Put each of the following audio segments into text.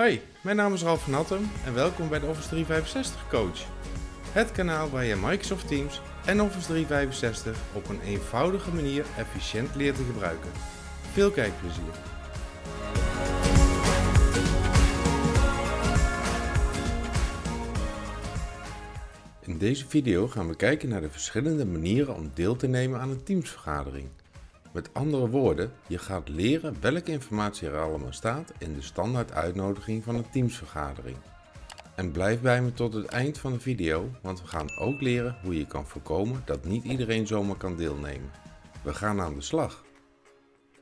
Hoi, mijn naam is Ralf van Hattem en welkom bij de Office 365 Coach. Het kanaal waar je Microsoft Teams en Office 365 op een eenvoudige manier efficiënt leert te gebruiken. Veel kijkplezier! In deze video gaan we kijken naar de verschillende manieren om deel te nemen aan een Teamsvergadering. Met andere woorden, je gaat leren welke informatie er allemaal staat in de standaard uitnodiging van een Teams-vergadering. En blijf bij me tot het eind van de video, want we gaan ook leren hoe je kan voorkomen dat niet iedereen zomaar kan deelnemen. We gaan aan de slag.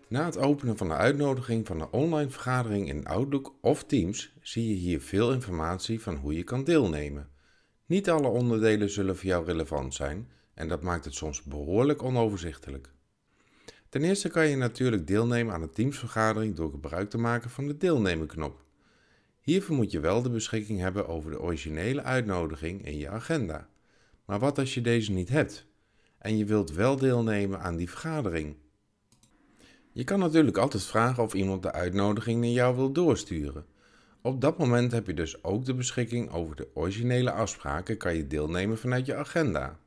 Na het openen van de uitnodiging van een online vergadering in Outlook of Teams zie je hier veel informatie van hoe je kan deelnemen. Niet alle onderdelen zullen voor jou relevant zijn en dat maakt het soms behoorlijk onoverzichtelijk. Ten eerste kan je natuurlijk deelnemen aan een teamsvergadering door gebruik te maken van de deelnemenknop. Hiervoor moet je wel de beschikking hebben over de originele uitnodiging in je agenda. Maar wat als je deze niet hebt en je wilt wel deelnemen aan die vergadering? Je kan natuurlijk altijd vragen of iemand de uitnodiging naar jou wil doorsturen. Op dat moment heb je dus ook de beschikking over de originele afspraken kan je deelnemen vanuit je agenda.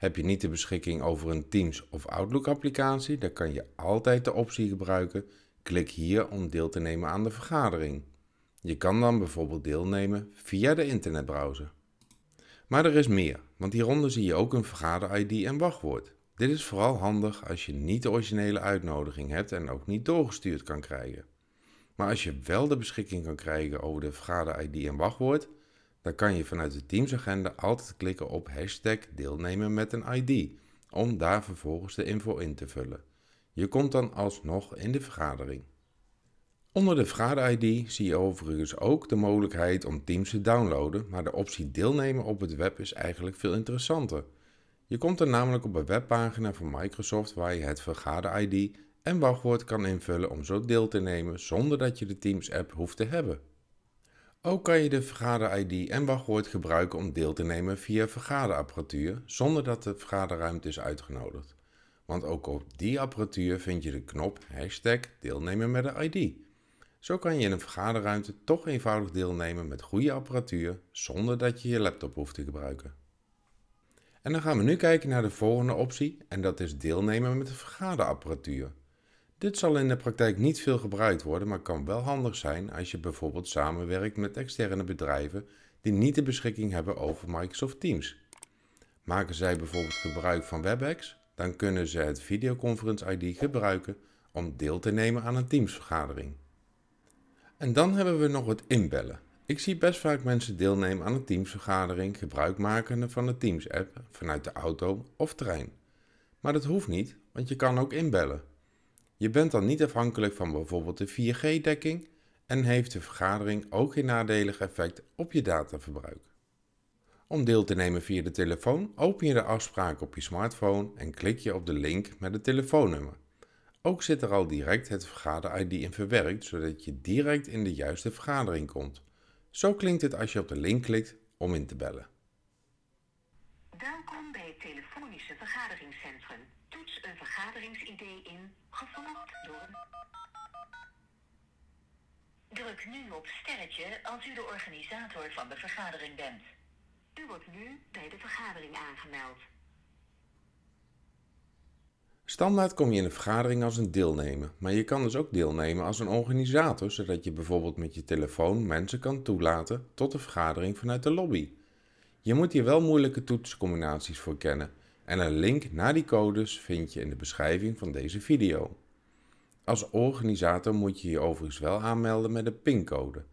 Heb je niet de beschikking over een Teams of Outlook applicatie, dan kan je altijd de optie gebruiken Klik hier om deel te nemen aan de vergadering. Je kan dan bijvoorbeeld deelnemen via de internetbrowser. Maar er is meer, want hieronder zie je ook een vergader-ID en wachtwoord. Dit is vooral handig als je niet de originele uitnodiging hebt en ook niet doorgestuurd kan krijgen. Maar als je wel de beschikking kan krijgen over de vergader-ID en wachtwoord, dan kan je vanuit de Teams-agenda altijd klikken op hashtag deelnemen met een ID om daar vervolgens de info in te vullen. Je komt dan alsnog in de vergadering. Onder de vergader-ID zie je overigens ook de mogelijkheid om Teams te downloaden, maar de optie deelnemen op het web is eigenlijk veel interessanter. Je komt dan namelijk op een webpagina van Microsoft waar je het vergader-ID en wachtwoord kan invullen om zo deel te nemen zonder dat je de Teams-app hoeft te hebben. Ook kan je de vergader-ID en wachtwoord gebruiken om deel te nemen via vergaderapparatuur zonder dat de vergaderruimte is uitgenodigd. Want ook op die apparatuur vind je de knop hashtag deelnemen met de ID. Zo kan je in een vergaderruimte toch eenvoudig deelnemen met goede apparatuur zonder dat je je laptop hoeft te gebruiken. En dan gaan we nu kijken naar de volgende optie en dat is deelnemen met de vergaderapparatuur. Dit zal in de praktijk niet veel gebruikt worden, maar kan wel handig zijn als je bijvoorbeeld samenwerkt met externe bedrijven die niet de beschikking hebben over Microsoft Teams. Maken zij bijvoorbeeld gebruik van WebEx, dan kunnen ze het videoconference ID gebruiken om deel te nemen aan een Teamsvergadering. En dan hebben we nog het inbellen. Ik zie best vaak mensen deelnemen aan een Teamsvergadering gebruik maken van de Teams-app vanuit de auto of trein. Maar dat hoeft niet, want je kan ook inbellen. Je bent dan niet afhankelijk van bijvoorbeeld de 4G-dekking en heeft de vergadering ook geen nadelig effect op je dataverbruik. Om deel te nemen via de telefoon, open je de afspraak op je smartphone en klik je op de link met het telefoonnummer. Ook zit er al direct het vergader-ID in verwerkt, zodat je direct in de juiste vergadering komt. Zo klinkt het als je op de link klikt om in te bellen. Welkom bij het telefonische vergaderingscentrum een vergaderingsidee in, gevolgd door Druk nu op sterretje als u de organisator van de vergadering bent. U wordt nu bij de vergadering aangemeld. Standaard kom je in een vergadering als een deelnemer, maar je kan dus ook deelnemen als een organisator, zodat je bijvoorbeeld met je telefoon mensen kan toelaten tot de vergadering vanuit de lobby. Je moet hier wel moeilijke toetscombinaties voor kennen, en een link naar die codes vind je in de beschrijving van deze video. Als organisator moet je je overigens wel aanmelden met een pincode.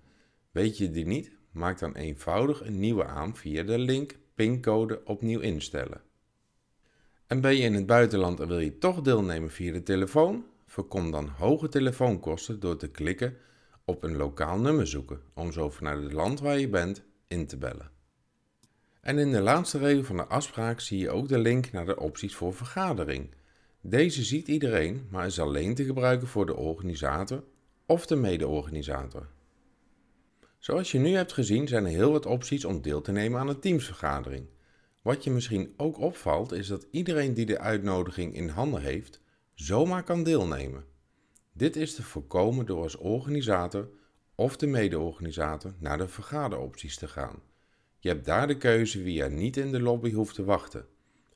Weet je die niet? Maak dan eenvoudig een nieuwe aan via de link pincode opnieuw instellen. En ben je in het buitenland en wil je toch deelnemen via de telefoon? Voorkom dan hoge telefoonkosten door te klikken op een lokaal nummer zoeken om zo vanuit het land waar je bent in te bellen. En in de laatste regel van de afspraak zie je ook de link naar de opties voor vergadering. Deze ziet iedereen, maar is alleen te gebruiken voor de organisator of de mede-organisator. Zoals je nu hebt gezien zijn er heel wat opties om deel te nemen aan een teamsvergadering. Wat je misschien ook opvalt is dat iedereen die de uitnodiging in handen heeft, zomaar kan deelnemen. Dit is te voorkomen door als organisator of de mede-organisator naar de vergaderopties te gaan je hebt daar de keuze wie er niet in de lobby hoeft te wachten.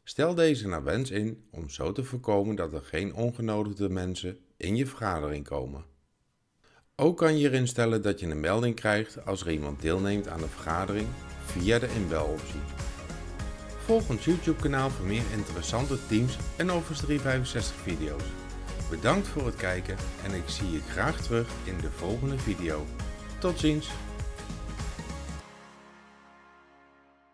Stel deze naar wens in om zo te voorkomen dat er geen ongenodigde mensen in je vergadering komen. Ook kan je instellen stellen dat je een melding krijgt als er iemand deelneemt aan de vergadering via de inbeloptie. Volg ons YouTube kanaal voor meer interessante Teams en Office 365 video's. Bedankt voor het kijken en ik zie je graag terug in de volgende video. Tot ziens!